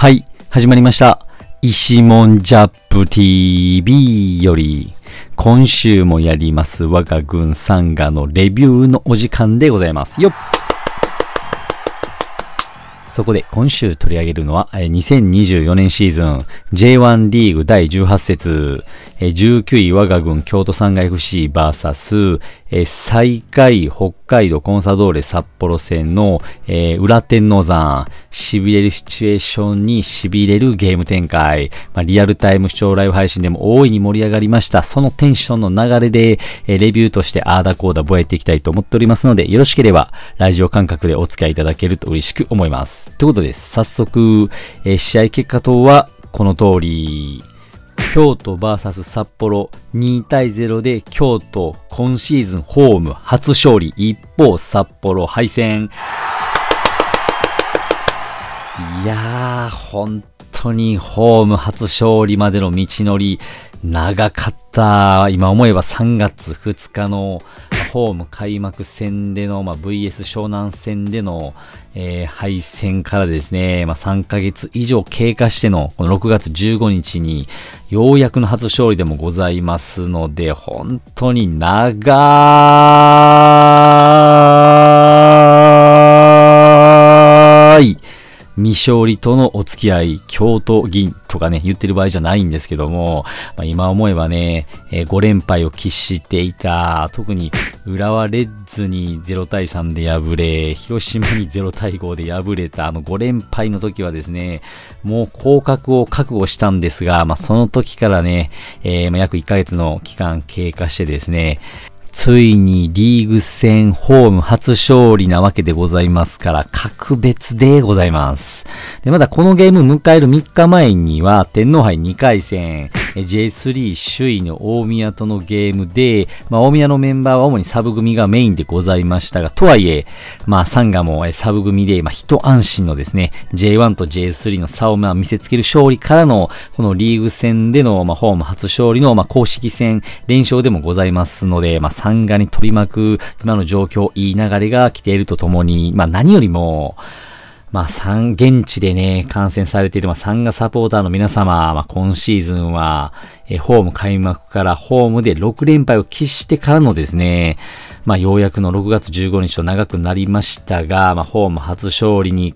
はい、始まりました。石門ジャップ TV より、今週もやります我が軍サンガのレビューのお時間でございます。よっそこで今週取り上げるのは、2024年シーズン J1 リーグ第18節、19位我が軍京都サン FCVS えー、最下位北海道コンサドーレ札幌戦の、えー、裏天王山、痺れるシチュエーションに痺れるゲーム展開、まあ、リアルタイム視聴ライブ配信でも大いに盛り上がりました。そのテンションの流れで、えー、レビューとしてあーだこーだ覚えていきたいと思っておりますので、よろしければ、ラジオ感覚でお付き合いいただけると嬉しく思います。ということで、早速、えー、試合結果等はこの通り、京都 VS 札幌2対0で京都今シーズンホーム初勝利一方札幌敗戦いやー本当にホーム初勝利までの道のり長かった今思えば3月2日のホーム開幕戦での、まあ、VS 湘南戦での、えー、敗戦からですね、まあ、3ヶ月以上経過しての、この6月15日に、ようやくの初勝利でもございますので、本当に長い未勝利とのお付き合い、京都銀とかね、言ってる場合じゃないんですけども、まあ、今思えばね、えー、5連敗を喫していた、特に浦和レッズに0対3で敗れ、広島に0対5で敗れたあの5連敗の時はですね、もう降格を覚悟したんですが、まあ、その時からね、えー、ま約1ヶ月の期間経過してですね、ついにリーグ戦ホーム初勝利なわけでございますから、格別でございます。で、まだこのゲーム迎える3日前には、天皇杯2回戦、J3 首位の大宮とのゲームで、まあ、大宮のメンバーは主にサブ組がメインでございましたが、とはいえ、まあ、サンガもサブ組で、まあ、一安心のですね、J1 と J3 の差をまあ見せつける勝利からの、このリーグ戦での、まあ、ホーム初勝利の、まあ、公式戦連勝でもございますので、まあ、サンガに取り巻く今の状況、いい流れが来ているとともに、まあ、何よりも、まあ3、現地でね、観戦されている、まあ3がサポーターの皆様、まあ今シーズンは、えホーム開幕からホームで6連敗を喫してからのですね、まあようやくの6月15日と長くなりましたが、まあホーム初勝利に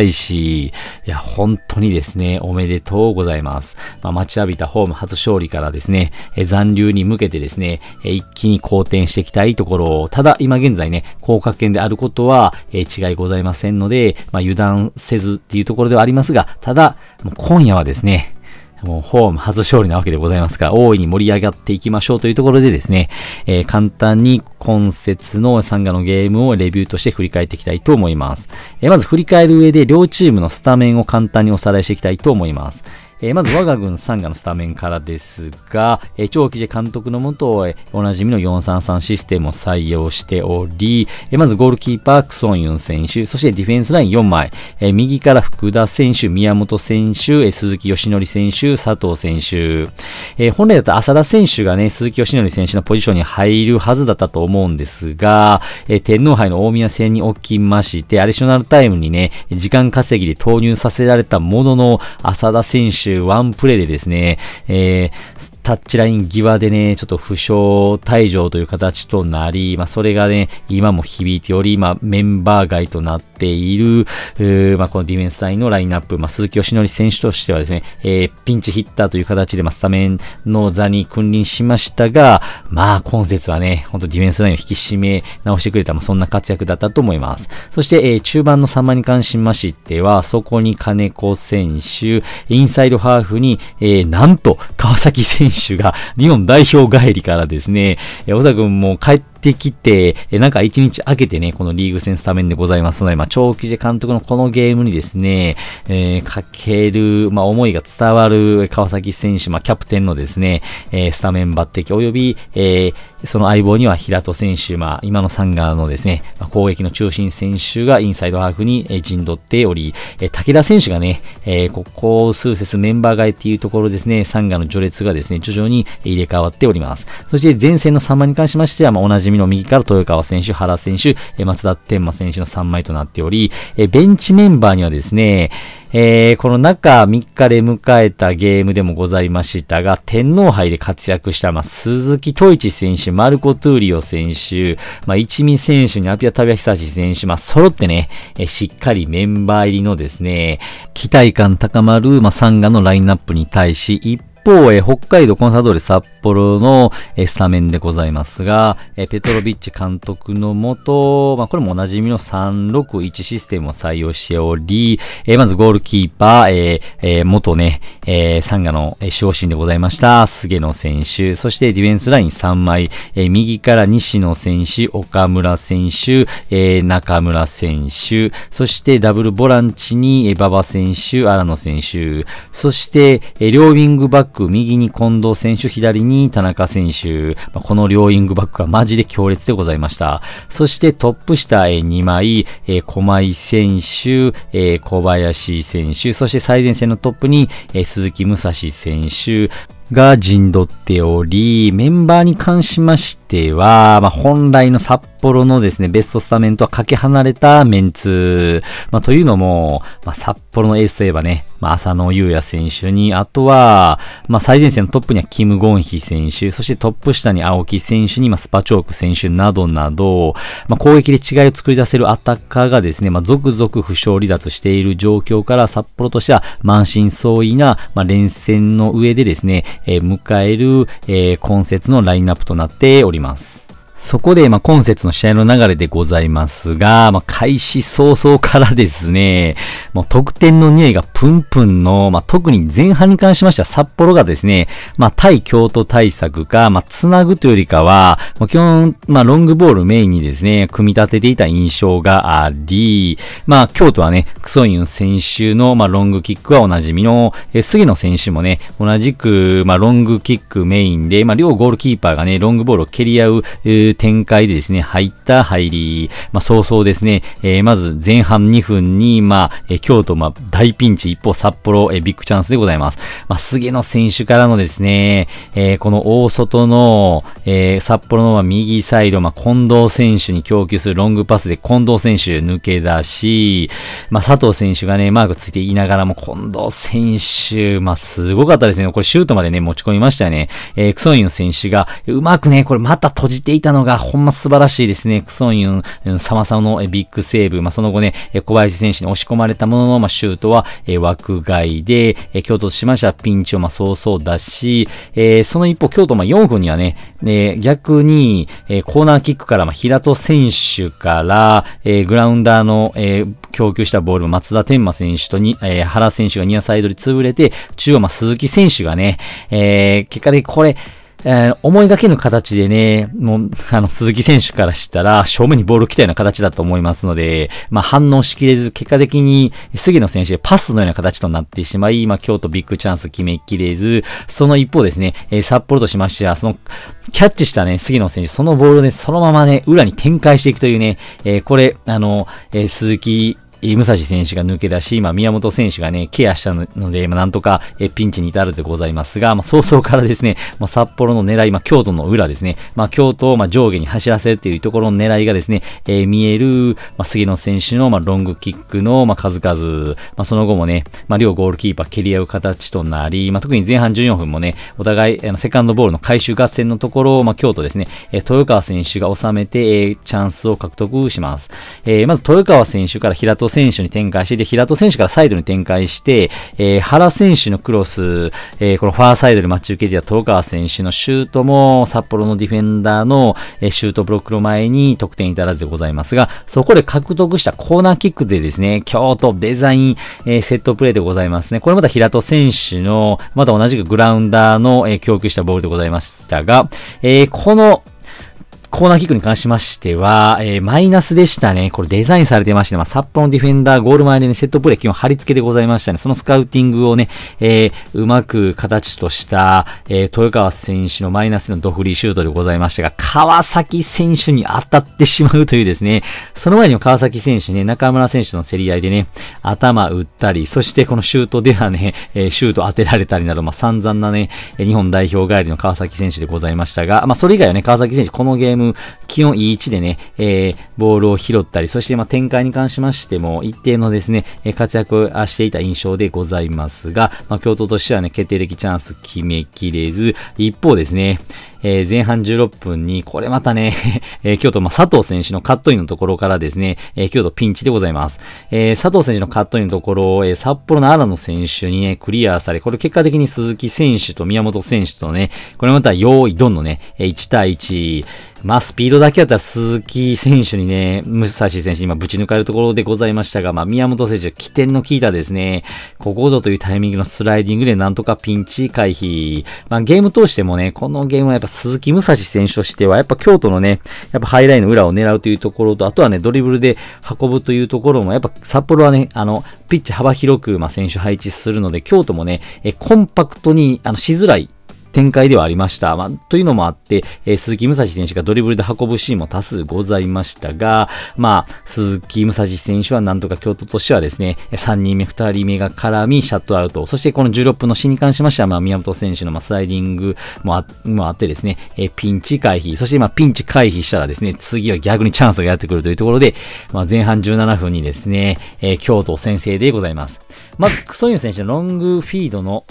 いし、いや、本当にですね、おめでとうございます。まあ、待ちわびたホーム初勝利からですね、え残留に向けてですね、え一気に好転していきたいところを、ただ今現在ね、降格圏であることは、え違いございませんので、まあ、油断せずっていうところではありますが、ただ、今夜はですね、もうホーム初勝利なわけでございますから、大いに盛り上がっていきましょうというところでですね、えー、簡単に今節のサンガのゲームをレビューとして振り返っていきたいと思います。えー、まず振り返る上で両チームのスタメンを簡単におさらいしていきたいと思います。えー、まず我が軍3がのスタメンからですが、えー、長吉監督のもと、えー、おなじみの433システムを採用しており、えー、まずゴールキーパークソンユン選手、そしてディフェンスライン4枚、えー、右から福田選手、宮本選手、えー、鈴木義則選手、佐藤選手、えー、本来だと浅田選手がね、鈴木義則選手のポジションに入るはずだったと思うんですが、えー、天皇杯の大宮戦におきまして、アディショナルタイムにね、時間稼ぎで投入させられたものの、浅田選手手、ワンプレイでですね、えー、タッチライン際でね、ちょっと負傷退場という形となり、まあ、それがね、今も響いており、まあ、メンバー外となっている、まあ、このディフェンスラインのラインナップ、まあ、鈴木義則選手としてはですね、えー、ピンチヒッターという形で、まあ、スタメンの座に君臨しましたが、まあ、今節はね、ほんとディフェンスラインを引き締め直してくれた、まあ、そんな活躍だったと思います。そして、えー、中盤の様に関しましては、そこに金子選手、インサイドハーフに、えー、なんと、川崎選手手が日本代表帰りからですね、小沢君も帰ってってきて、えなんか一日明けてね、このリーグ戦スタメンでございますので、まあ、長期で監督のこのゲームにですね、えー、かける、まあ、思いが伝わる川崎選手、まあ、キャプテンのですね、えー、スタメン抜擢、及び、えー、その相棒には平戸選手、まあ、今のサンガーのですね、まあ、攻撃の中心選手がインサイドハーフに陣取っており、え武田選手がね、えー、ここ数節メンバーえっていうところですね、サンガーの序列がですね、徐々に入れ替わっております。そして前線の3番に関しましては、まあ、同じじみの右から豊川選手、原選手、松田天馬選手の3枚となっており、ベンチメンバーにはですね、えー、この中3日で迎えたゲームでもございましたが、天皇杯で活躍した、まあ、鈴木戸一選手、マルコ・トゥーリオ選手、まあ、一味選手にアピア・タビア・ヒサシ選手、まあ、揃ってね、えー、しっかりメンバー入りのですね、期待感高まる、まあ、サンガのラインナップに対し、一方、えー、北海道コンサドーレ札幌のスタメンでございますが、ペトロビッチ監督のもと、まあ、これもおなじみの361システムを採用しており、まずゴールキーパー、えー、元ね、えー、サンガの守護神でございました、菅野選手、そしてディフェンスライン3枚、右から西野選手、岡村選手、中村選手、そしてダブルボランチに馬場選手、荒野選手、そして両ウィングバック、右に近藤選手、左にに田中選手、この両イングバックはマジで強烈でございました。そしてトップ下2枚、駒井選手、小林選手、そして最前線のトップに鈴木武蔵選手、が陣取っており、メンバーに関しましては、まあ、本来の札幌のですね、ベストスタメンとはかけ離れたメンツ。まあ、というのも、まあ、札幌のエースといえばね、まあ、浅野優也選手に、あとは、まあ、最前線のトップにはキム・ゴンヒ選手、そしてトップ下に青木選手に、まあ、スパチョーク選手などなど、まあ、攻撃で違いを作り出せるアタッカーがですね、まあ、続々負傷離脱している状況から、札幌としては満身創痍な、まあ、連戦の上でですね、えー、迎える、えー、今節のラインナップとなっております。そこで、まあ、今節の試合の流れでございますが、まあ、開始早々からですね、もう得点の匂いがプンプンの、まあ、特に前半に関しましては札幌がですね、まあ、対京都対策か、まあ、繋ぐというよりかは、まあ、基本、まあ、ロングボールメインにですね、組み立てていた印象があり、まあ、京都はね、クソイン選手の、まあ、ロングキックはおなじみの、え杉野選手もね、同じく、まあ、ロングキックメインで、まあ、両ゴールキーパーがね、ロングボールを蹴り合う、えーう展開でですね、入った入り、まあ、早々ですね、えー、まず前半2分に、まあ、え京都、まあ、大ピンチ、一方札幌、えビッグチャンスでございます。まあ、菅野選手からのですね、えー、この大外の、えー、札幌の、まあ、右サイド、まあ、近藤選手に供給するロングパスで近藤選手抜け出し、まあ、佐藤選手がね、マークついていながらも近藤選手、まあ、すごかったですね。これシュートまでね、持ち込みましたよね。えー、クソインの選手が、うまくね、これまた閉じていたのがほんま素晴らしいですね。クソンユン、様々のビッグセーブ。まあ、その後ね、小林選手に押し込まれたものの、まあ、シュートは、え枠外で、え京都としましてはピンチを、まそうそうだし、えー、その一方、京都、ま4分にはね、ね、逆に、えコーナーキックから、ま平戸選手から、えグラウンダーの、え供給したボール、松田天馬選手とに、え原選手がニアサイドに潰れて、中央、まあ、鈴木選手がね、え結果でこれ、えー、思いがけぬ形でね、もう、あの、鈴木選手からしたら、正面にボール来たような形だと思いますので、まあ、反応しきれず、結果的に、杉野選手パスのような形となってしまい、まあ、京都ビッグチャンス決めきれず、その一方ですね、えー、札幌としましては、その、キャッチしたね、杉野選手、そのボールで、ね、そのままね、裏に展開していくというね、えー、これ、あの、えー、鈴木武蔵選手が抜け出し、今、宮本選手がね、ケアしたので、まあ、なんとか、えピンチに至るでございますが、まあ、早々からですね、まあ、札幌の狙い、まあ、京都の裏ですね、まあ、京都をまあ上下に走らせるっていうところの狙いがですね、えー、見える、まあ、杉野選手のまあロングキックのまあ数々、まあ、その後もね、まあ、両ゴールキーパー蹴り合う形となり、まあ、特に前半14分もね、お互い、あのセカンドボールの回収合戦のところを、まあ、京都ですね、えー、豊川選手が収めて、えー、チャンスを獲得します。えー、まず豊川選手から平戸戸選手に展開して、で、平戸選手からサイドに展開して、えー、原選手のクロス、えー、このファーサイドで待ち受けていた戸川選手のシュートも、札幌のディフェンダーの、えー、シュートブロックの前に得点至らずでございますが、そこで獲得したコーナーキックでですね、京都デザイン、えー、セットプレーでございますね。これまた平戸選手の、また同じくグラウンダーの、えー、供給したボールでございましたが、えー、この、コーナーキックに関しましては、えー、マイナスでしたね。これデザインされてまして、まあ、札幌のディフェンダー、ゴール前でね、セットプレー、基本貼り付けでございましたね。そのスカウティングをね、えー、うまく形とした、えー、豊川選手のマイナスのドフリーシュートでございましたが、川崎選手に当たってしまうというですね、その前にも川崎選手ね、中村選手の競り合いでね、頭打ったり、そしてこのシュートではね、えシュート当てられたりなど、まあ、散々なね、日本代表帰りの川崎選手でございましたが、まあ、それ以外はね、川崎選手、このゲームム、気温いい位置でね、えー、ボールを拾ったり、そしてまあ展開に関しましても、一定のですね、活躍していた印象でございますが、まあ、京都としてはね、決定的チャンス決めきれず、一方ですね、えー、前半16分に、これまたね え京都、まあ、佐藤選手のカットインのところからですね、え京都ピンチでございます。えー、佐藤選手のカットインのところを、えー、札幌の荒野選手にね、クリアされ、これ結果的に鈴木選手と宮本選手とね、これまた用意どんのね、1対1、まあ、スピードだけだったら鈴木選手にね、武蔵選手に今ぶち抜かれるところでございましたが、まあ、宮本選手、起点の効いたですね、ここぞというタイミングのスライディングでなんとかピンチ回避。まあ、ゲーム通してもね、このゲームはやっぱ鈴木武蔵選手としては、やっぱ京都のね、やっぱハイラインの裏を狙うというところと、あとはね、ドリブルで運ぶというところも、やっぱ札幌はね、あの、ピッチ幅広く、まあ、選手配置するので、京都もね、えコンパクトに、あの、しづらい展開ではありました。まあ、というのもあって、えー、鈴木武蔵選手がドリブルで運ぶシーンも多数ございましたが、まあ、鈴木武蔵選手はなんとか京都としてはですね、3人目、2人目が絡み、シャットアウト。そしてこの16分のシーンに関しましては、まあ、宮本選手のまスライディングもあもあってですね、えー、ピンチ回避。そして今、ピンチ回避したらですね、次は逆にチャンスがやってくるというところで、まあ、前半17分にですね、えー、京都先制でございます。まず、クソユン選手のロングフィードの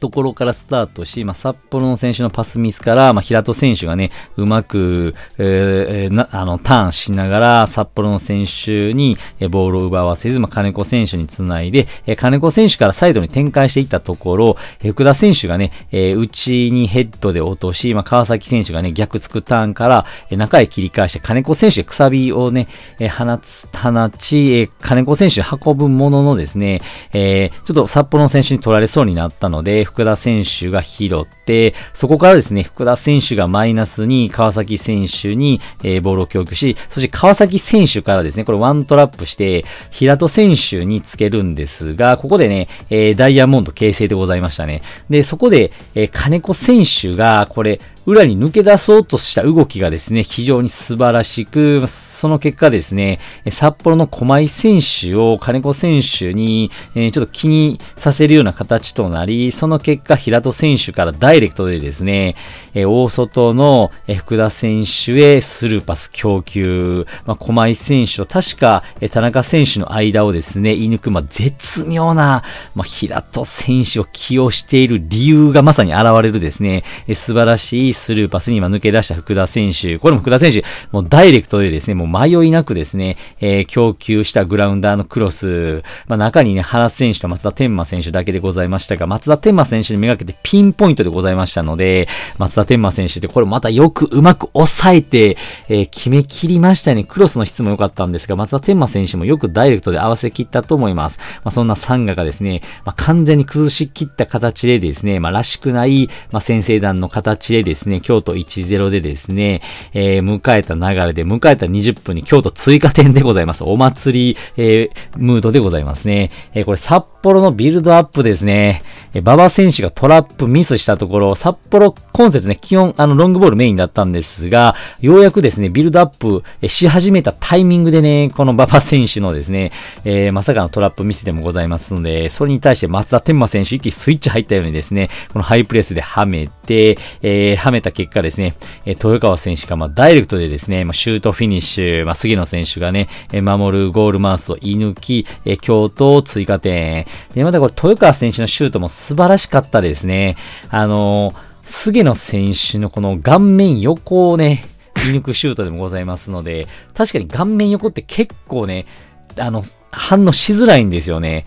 ところからスタートし、まあ、札幌の選手のパスミスから、まあ、平戸選手がね、うまく、えー、なあのターンしながら、札幌の選手にボールを奪わせず、まあ、金子選手につないで、えー、金子選手からサイドに展開していったところ、えー、福田選手がね、えー、内にヘッドで落とし、まあ、川崎選手がね、逆つくターンから、えー、中へ切り返して、金子選手でくさびをね、えー、放つ、放ち、えー、金子選手運ぶもののですね、えー、ちょっと札幌の選手に取られそうになったので、福田選手が拾って、そこからですね、福田選手がマイナスに川崎選手に、えー、ボールを供給し、そして川崎選手からですね、これワントラップして、平戸選手につけるんですが、ここでね、えー、ダイヤモンド形成でございましたね。で、そこで、えー、金子選手が、これ、裏に抜け出そうとした動きがですね、非常に素晴らしく、その結果ですね、札幌の駒井選手を金子選手に、えちょっと気にさせるような形となり、その結果平戸選手からダイレクトでですね、え大外の福田選手へスルーパス供給、まあ、駒井選手と確か田中選手の間をですね、射抜く、まあ、絶妙な、まあ、平戸選手を起用している理由がまさに現れるですね、え素晴らしいスルーパスに今抜け出した福田選手、これも福田選手、もうダイレクトでですね、もう迷いなくですね、えー、供給したグラウンダーのクロス、まあ、中にね、原選手と松田天馬選手だけでございましたが、松田天馬選手にめがけてピンポイントでございましたので、松田天馬選手ってこれまたよくうまく抑えて、えー、決め切りましたね。クロスの質も良かったんですが、松田天馬選手もよくダイレクトで合わせ切ったと思います。まあ、そんなサンガがですね、まあ、完全に崩し切った形でですね、まあ、らしくない、まあ、先制団の形でですね、京都1-0でですね、えー、迎えた流れで、迎えた20分に京都追加点でございます。お祭り、えー、ムードでございますね。えー、これ札幌のビルドアップですね。えー、馬場選手がトラップミスしたところ、札幌今節ね、基本、あの、ロングボールメインだったんですが、ようやくですね、ビルドアップし始めたタイミングでね、この馬場選手のですね、えー、まさかのトラップミスでもございますので、それに対して松田天馬選手、一気スイッチ入ったようにですね、このハイプレスではめて、えー、はめた結果ですね、え豊川選手がまあダイレクトでですね、まあ、シュートフィニッシュ、手、まあ、杉野選手がね、守るゴールマウスを射抜き、京都追加点。で、またこれ、豊川選手のシュートも素晴らしかったですね。あの菅野選手のこの顔面横をね、射抜くシュートでもございますので、確かに顔面横って結構ね、あの、反応しづらいんですよね。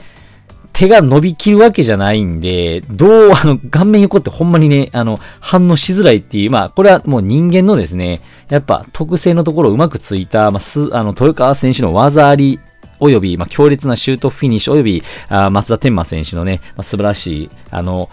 手が伸びきるわけじゃないんで、どう、あの、顔面横ってほんまにね、あの、反応しづらいっていう、まあ、これはもう人間のですね、やっぱ特性のところをうまくついた、まあ、す、あの、豊川選手の技ありおよび、まあ、強烈なシュートフィニッシュおよび、あ松田天馬選手のね、まあ、素晴らしい、あの、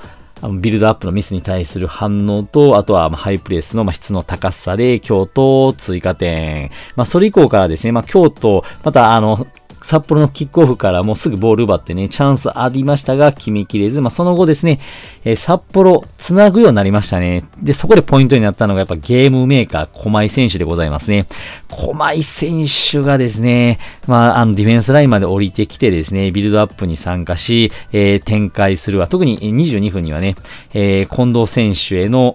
ビルドアップのミスに対する反応と、あとはハイプレスの質の高さで、京都追加点。まあ、それ以降からですね、まあ、京都、またあの、札幌のキックオフからもうすぐボール奪ってね、チャンスありましたが、決めきれず、まあ、その後ですね、えー、札幌、繋ぐようになりましたね。で、そこでポイントになったのが、やっぱゲームメーカー、駒井選手でございますね。駒井選手がですね、まあ、あの、ディフェンスラインまで降りてきてですね、ビルドアップに参加し、えー、展開するわ。特に22分にはね、えー、近藤選手への、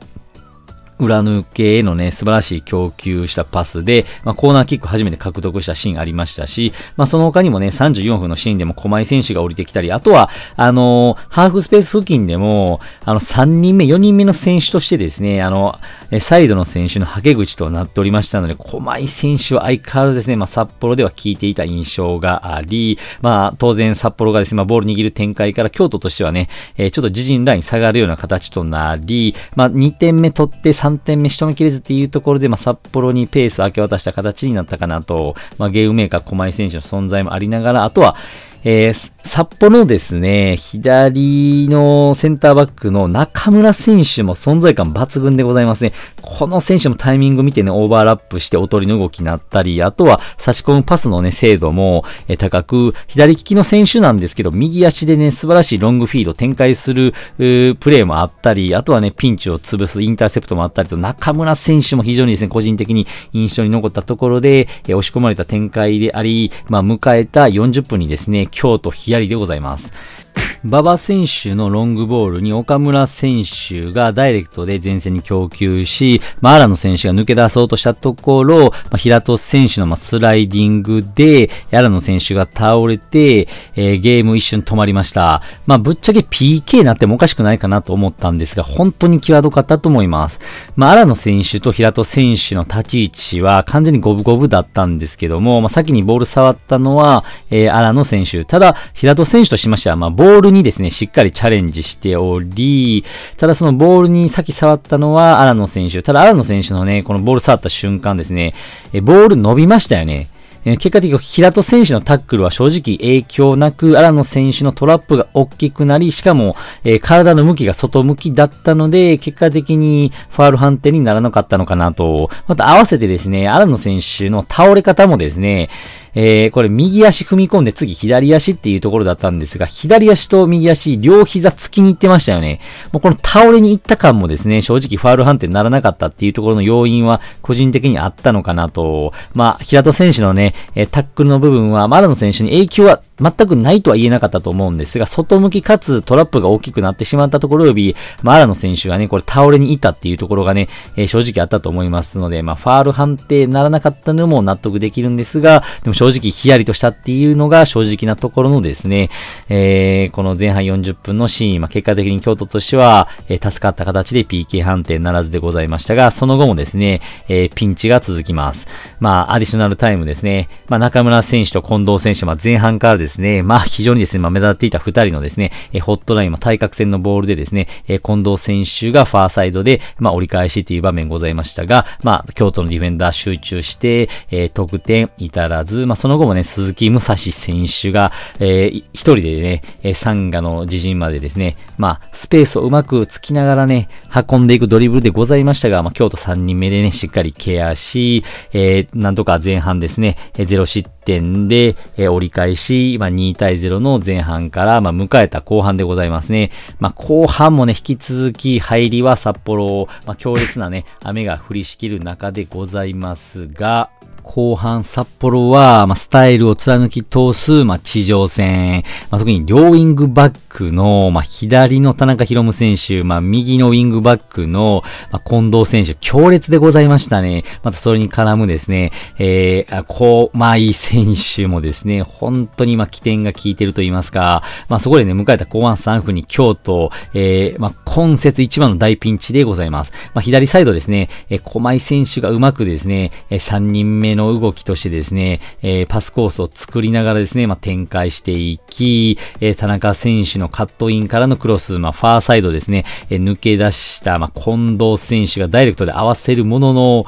裏抜けへのね、素晴らしい供給したパスで、まあ、コーナーキック初めて獲得したシーンありましたし、まあ、その他にもね、34分のシーンでも小前選手が降りてきたり、あとは、あのー、ハーフスペース付近でも、あの、3人目、4人目の選手としてですね、あの、サイドの選手のはけ口となっておりましたので、小前選手は相変わらずですね、まあ、札幌では効いていた印象があり、まあ、当然札幌がですね、まあ、ボール握る展開から京都としてはね、えー、ちょっと自陣ライン下がるような形となり、まあ、2点目取って、3点目仕留めきれずっていうところで、まあ、札幌にペース明け渡した形になったかなと、まあ、ゲームメーカー駒井選手の存在もありながら、あとは、えー、札幌のですね、左のセンターバックの中村選手も存在感抜群でございますね。この選手もタイミング見てね、オーバーラップしておとりの動きになったり、あとは差し込むパスのね、精度も高く、左利きの選手なんですけど、右足でね、素晴らしいロングフィード展開するプレーもあったり、あとはね、ピンチを潰すインターセプトもあったりと、中村選手も非常にですね、個人的に印象に残ったところで、押し込まれた展開であり、まあ、迎えた40分にですね、京都りでございます。馬場選手のロングボールに岡村選手がダイレクトで前線に供給し、まあ、荒野選手が抜け出そうとしたところ、まあ、平戸選手のまスライディングで、荒野選手が倒れて、えー、ゲーム一瞬止まりました。まあ、ぶっちゃけ PK になってもおかしくないかなと思ったんですが、本当に際どかったと思います。まあ、荒野選手と平戸選手の立ち位置は完全に五分五分だったんですけども、まあ、先にボール触ったのは、えー、荒野選手。ただ、平戸選手としましては、まあ、ボールにですね、しっかりチャレンジしており、ただそのボールにさっき触ったのは荒野選手。ただ荒野選手のね、このボール触った瞬間ですね、えボール伸びましたよね。結果的に平戸選手のタックルは正直影響なく、荒野選手のトラップが大きくなり、しかも、え体の向きが外向きだったので、結果的にファール判定にならなかったのかなと。また合わせてですね、荒野選手の倒れ方もですね、えー、これ右足踏み込んで次左足っていうところだったんですが、左足と右足両膝突きに行ってましたよね。もうこの倒れに行った感もですね、正直ファール判定にならなかったっていうところの要因は個人的にあったのかなと。まあ、平戸選手のね、タックルの部分は、丸の選手に影響は全くないとは言えなかったと思うんですが、外向きかつトラップが大きくなってしまったところより、まあ、荒野選手がね、これ倒れにいたっていうところがね、えー、正直あったと思いますので、まあ、ファール判定ならなかったのも納得できるんですが、でも正直ヒヤリとしたっていうのが正直なところのですね、えー、この前半40分のシーン、まあ、結果的に京都としては、えー、助かった形で PK 判定ならずでございましたが、その後もですね、えー、ピンチが続きます。まあ、アディショナルタイムですね、まあ、中村選手と近藤選手、まあ、前半からですですね、まあ非常にですね、まあ目立っていた二人のですね、えホットライン、まあ対角線のボールでですね、え近藤選手がファーサイドで、まあ折り返しという場面ございましたが、まあ京都のディフェンダー集中して、え得点至らず、まあその後もね、鈴木武蔵選手が、えー、一人でね、えサガの自陣までですね、まあスペースをうまくつきながらね、運んでいくドリブルでございましたが、まあ京都3人目でね、しっかりケアし、えー、なんとか前半ですね、0失点で、え折り返し、まあ、2対0の前半から、まあ、迎えた後半でございますね。まあ、後半もね、引き続き入りは札幌、まあ、強烈なね、雨が降りしきる中でございますが、後半札幌は、まあ、スタイルを貫き通す、まあ、地上戦、まあ、特に両ウィングバックの、まあ、左の田中博夢選手、まあ、右のウィングバックの、まあ、近藤選手、強烈でございましたね。またそれに絡むですね、えー、こう、まあ、いい選手もですね、本当に、まあ、起点が効いてると言いますか、まあ、そこでね、迎えた後半3分に京都、えー、まあ、今節一番の大ピンチでございます。まあ、左サイドですね、えー、小前選手がうまくですね、えー、3人目の動きとしてですね、えー、パスコースを作りながらですね、まあ、展開していき、えー、田中選手のカットインからのクロス、まあ、ファーサイドですね、えー、抜け出した、まあ、近藤選手がダイレクトで合わせるものの、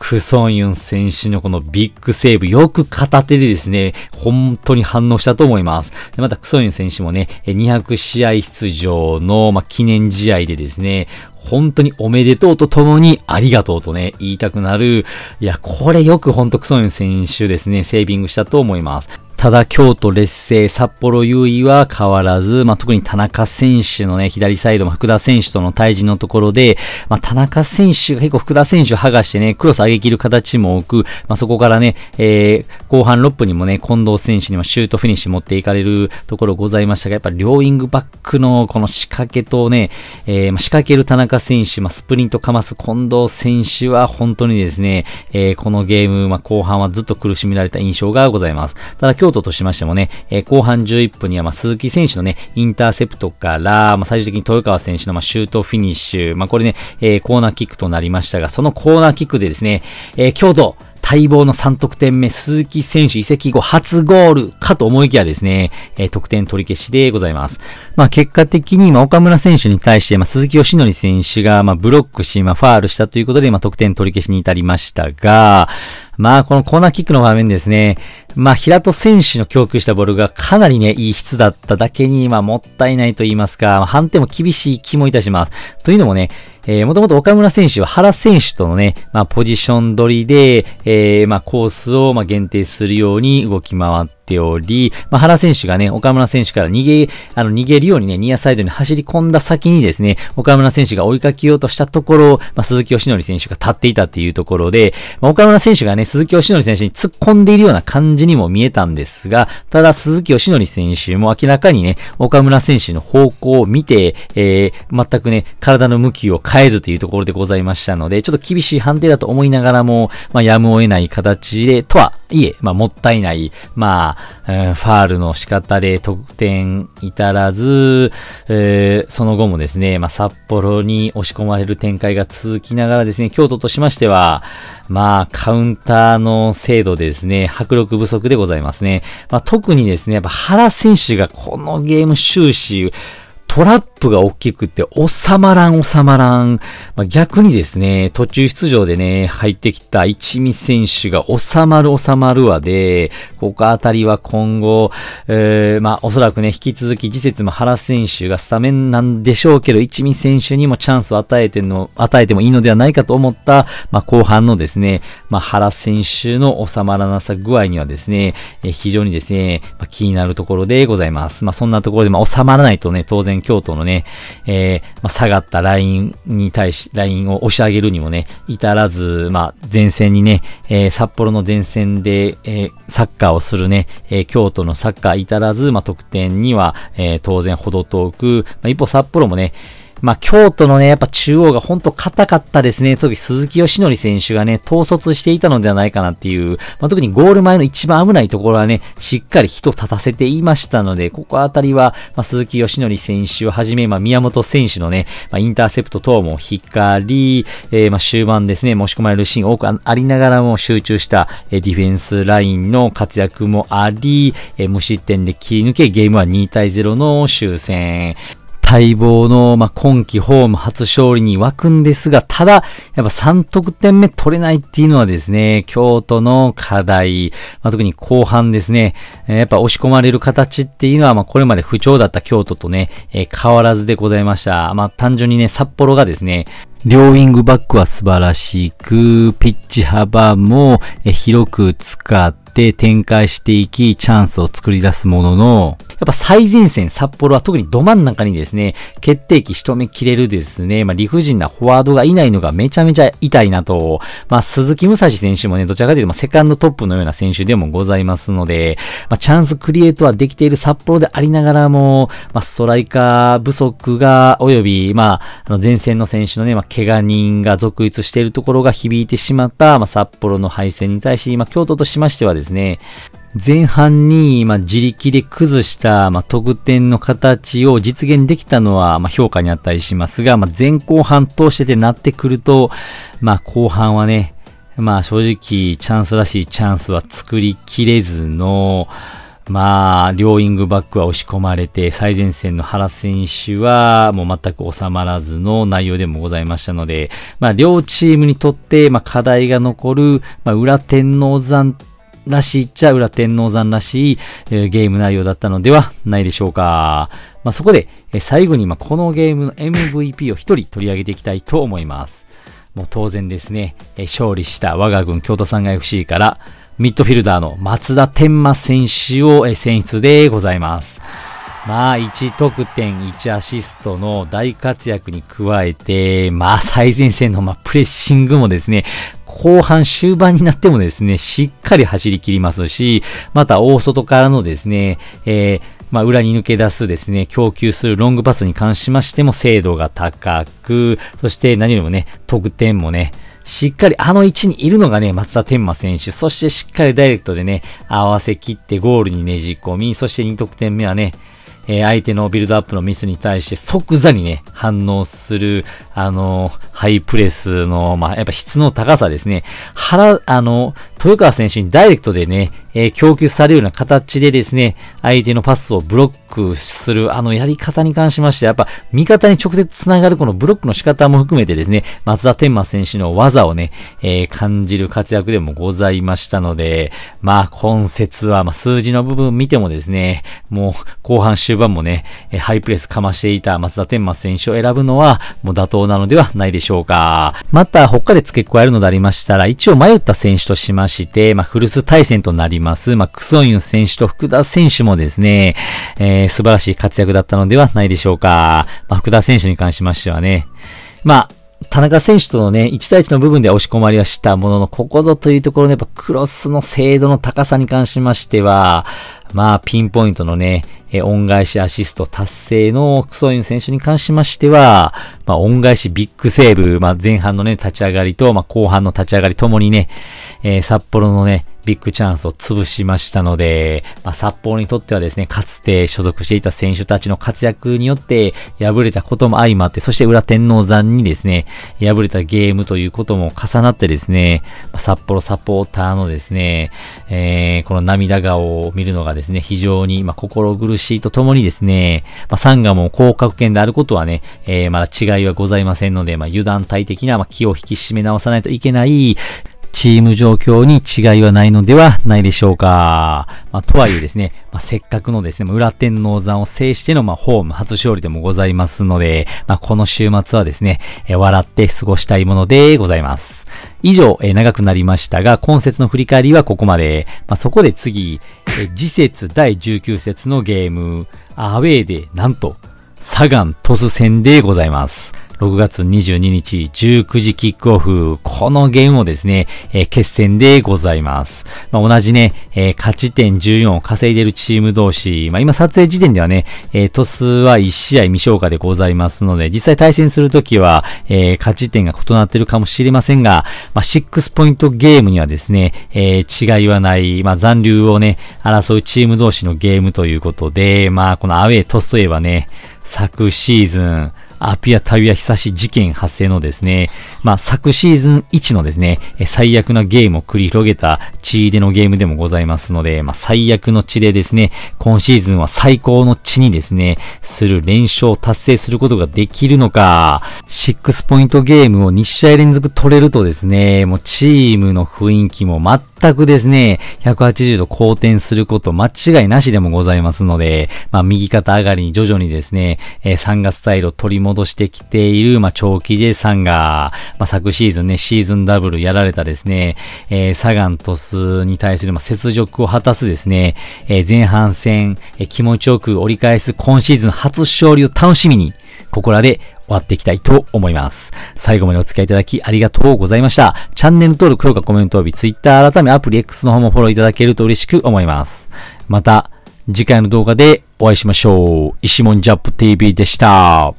クソンユン選手のこのビッグセーブ、よく片手でですね、本当に反応したと思います。でまたクソンユン選手もね、200試合出場の、ま記念試合でですね、本当におめでとうとともにありがとうとね、言いたくなる。いや、これよく本当クソンユン選手ですね、セービングしたと思います。ただ京都劣勢、札幌優位は変わらず、まあ、特に田中選手のね、左サイドも福田選手との対峙のところで、まあ、田中選手が結構福田選手を剥がしてね、クロス上げ切る形も多く、まあ、そこからね、えー、後半6分にもね、近藤選手にもシュートフィニッシュ持っていかれるところございましたが、やっぱ両ウィングバックのこの仕掛けとね、えー、ま仕掛ける田中選手、まあ、スプリントかます近藤選手は本当にですね、えー、このゲーム、ま後半はずっと苦しめられた印象がございます。ただ京都としましてもね、えー、後半11分には、まあ、鈴木選手のね、インターセプトから、まあ、最終的に豊川選手の、まあ、シュートフィニッシュ、まあ、これね、えー、コーナーキックとなりましたが、そのコーナーキックでですね、えー、京都、待望の3得点目、鈴木選手移籍後初ゴールかと思いきやですね、えー、得点取り消しでございます。まあ、結果的に、まあ、岡村選手に対して、まあ、鈴木義則選手が、まあ、ブロックし、まあ、ファールしたということで、まあ、得点取り消しに至りましたが、まあ、このコーナーキックの場面ですね。まあ、平戸選手の供給したボールがかなりね、いい質だっただけに、まあ、もったいないと言いますか、まあ、判定も厳しい気もいたします。というのもね、えー、もともと岡村選手は原選手とのね、まあ、ポジション取りで、えー、まあ、コースを、まあ、限定するように動き回って、ており、まあ、原選手がね、岡村選手から逃げ、あの、逃げるようにね、ニアサイドに走り込んだ先にですね、岡村選手が追いかけようとしたところ、まあ、鈴木義則選手が立っていたっていうところで、まあ、岡村選手がね、鈴木義則選手に突っ込んでいるような感じにも見えたんですが、ただ鈴木義則選手も明らかにね、岡村選手の方向を見て、えー、全くね、体の向きを変えずというところでございましたので、ちょっと厳しい判定だと思いながらも、まあ、やむを得ない形で、とはいえ、まあ、もったいない、まあ、えファールの仕方で得点至らず、えその後もですね、まあ、札幌に押し込まれる展開が続きながらですね、京都としましては、まあ、カウンターの精度でですね、迫力不足でございますね。まあ、特にですね、やっぱ原選手がこのゲーム終始、トラップが大きくて収まらん収まらん。まあ、逆にですね、途中出場でね、入ってきた一味選手が収まる収まるわで、ここあたりは今後、えー、まあおそらくね、引き続き次節も原選手がスタメンなんでしょうけど、一味選手にもチャンスを与えての、与えてもいいのではないかと思った、まあ後半のですね、まあ原選手の収まらなさ具合にはですね、えー、非常にですね、まあ、気になるところでございます。まあそんなところで、まあ収まらないとね、当然京都のね、えー、まあ、下がったラインに対し、ラインを押し上げるにもね、至らず、まあ、前線にね、えー、札幌の前線で、えー、サッカーをするね、え京都のサッカー至らず、まあ、得点には、え当然程遠く、まあ、一方札幌もね、まあ、京都のね、やっぱ中央がほんと硬かったですね。特に鈴木義則選手がね、統率していたのではないかなっていう、まあ、特にゴール前の一番危ないところはね、しっかり人立たせていましたので、ここあたりは、まあ、鈴木義則選手をはじめ、まあ、宮本選手のね、まあ、インターセプト等も光り、えー、まあ、終盤ですね、持ち込まれるシーン多くありながらも集中した、えディフェンスラインの活躍もあり、え無失点で切り抜け、ゲームは2対0の終戦。待望の、まあ、今季ホーム初勝利に沸くんですが、ただ、やっぱ3得点目取れないっていうのはですね、京都の課題、まあ、特に後半ですね、やっぱ押し込まれる形っていうのは、まあ、これまで不調だった京都とね、えー、変わらずでございました。まあ、単純にね、札幌がですね、両ウィングバックは素晴らしく、ピッチ幅も広く使って展開していき、チャンスを作り出すものの、やっぱ最前線、札幌は特にど真ん中にですね、決定機仕留めきれるですね、まあ、理不尽なフォワードがいないのがめちゃめちゃ痛いなと、まあ、鈴木武蔵選手もね、どちらかというと、セカンドトップのような選手でもございますので、まあ、チャンスクリエイトはできている札幌でありながらも、まあ、ストライカー不足が、および、まあ、あの前線の選手のね、まあ、怪我人が続出しているところが響いてしまった、まあ、札幌の敗戦に対し、まあ、京都としましてはですね、ですね、前半に、まあ、自力で崩した、まあ、得点の形を実現できたのは、まあ、評価にあったりしますが、まあ、前後半通しててなってくると、まあ、後半はね、まあ、正直、チャンスらしいチャンスは作りきれずの、まあ、両ィングバックは押し込まれて、最前線の原選手はもう全く収まらずの内容でもございましたので、まあ、両チームにとって、まあ、課題が残る、まあ、裏天王山らしいっちゃ、裏天王山らしい、えー、ゲーム内容だったのではないでしょうか。まあ、そこで、えー、最後に、まあ、このゲームの MVP を一人取り上げていきたいと思います。もう当然ですね、えー、勝利した我が軍京都産が FC から、ミッドフィルダーの松田天馬選手を選出でございます。まあ、1得点、1アシストの大活躍に加えて、まあ、最前線の、まプレッシングもですね、後半終盤になってもですね、しっかり走り切りますし、また大外からのですね、えー、まあ、裏に抜け出すですね、供給するロングパスに関しましても精度が高く、そして何よりもね、得点もね、しっかりあの位置にいるのがね、松田天馬選手。そしてしっかりダイレクトでね、合わせ切ってゴールにねじ込み、そして2得点目はね、えー、相手のビルドアップのミスに対して即座にね、反応するあの、ハイプレスの、まあ、やっぱ質の高さですね。腹、あの、豊川選手にダイレクトでね、えー、供給されるような形でですね、相手のパスをブロックする、あのやり方に関しまして、やっぱ味方に直接つながるこのブロックの仕方も含めてですね、松田天馬選手の技をね、えー、感じる活躍でもございましたので、まあ今節は、まあ、数字の部分見てもですね、もう後半終盤もね、ハイプレスかましていた松田天馬選手を選ぶのは、もう妥当なのではないでしょうか。また、他で付け加えるのでありましたら、一応迷った選手としまして、まあ、古巣対戦となります、まあ、クソイン選手と福田選手もですね、えー、素晴らしい活躍だったのではないでしょうか。まあ、福田選手に関しましてはね、まあ、田中選手とのね、1対1の部分で押し込まれはしたものの、ここぞというところで、やっぱクロスの精度の高さに関しましては、まあ、ピンポイントのね、えー、恩返しアシスト達成のクソイン選手に関しましては、まあ、恩返しビッグセーブ、まあ、前半のね、立ち上がりと、まあ、後半の立ち上がりともにね、えー、札幌のね、ビッグチャンスを潰しましたので、まあ、札幌にとってはですね、かつて所属していた選手たちの活躍によって敗れたことも相まって、そして裏天皇山にですね、敗れたゲームということも重なってですね、札幌サポーターのですね、えー、この涙顔を見るのがですね、非常に、ま心苦しいとともにですね、まあ、サンガも降格圏であることはね、えー、まだ違いはございませんので、まあ、油断体的な、ま気を引き締め直さないといけない、チーム状況に違いはないのではないでしょうか。まあ、とはいえですね、まあ、せっかくのですね、裏天皇山を制しての、まあ、ホーム初勝利でもございますので、まあ、この週末はですね、笑って過ごしたいものでございます。以上、え長くなりましたが、今節の振り返りはここまで。まあ、そこで次、え次節第19節のゲーム、アウェーで、なんと、サガントス戦でございます。6月22日19時キックオフ、このゲームもですね、えー、決戦でございます。まあ、同じね、えー、勝ち点14を稼いでるチーム同士、まあ、今撮影時点ではね、えー、トスは1試合未消化でございますので、実際対戦するときは、え勝ち点が異なってるかもしれませんが、まあ、6ポイントゲームにはですね、え違いはない、まあ、残留をね、争うチーム同士のゲームということで、まあ、このアウェイトスといえばね、昨シーズン、アピア・タウヤ・ヒサシ事件発生のですね、まあ、昨シーズン1のですね、最悪なゲームを繰り広げた地でのゲームでもございますので、まあ、最悪の地でですね、今シーズンは最高の地にですね、する連勝を達成することができるのか、6ポイントゲームを2試合連続取れるとですね、もうチームの雰囲気も全くですね、180度好転すること間違いなしでもございますので、まあ、右肩上がりに徐々にですね、えー、3月スタイルを取り戻戻してきている、まあ、長期 J さんが、まあ、昨シーズンね、シーズンダブルやられたですね、えー、サガン鳥栖に対する、まあ、雪辱を果たすですね、えー、前半戦、えー、気持ちよく折り返す今シーズン初勝利を楽しみに、ここらで終わっていきたいと思います。最後までお付き合いいただきありがとうございました。チャンネル登録、評価、コメント及び Twitter 改めアプリ X の方もフォローいただけると嬉しく思います。また、次回の動画でお会いしましょう。石門ジャップ TV でした。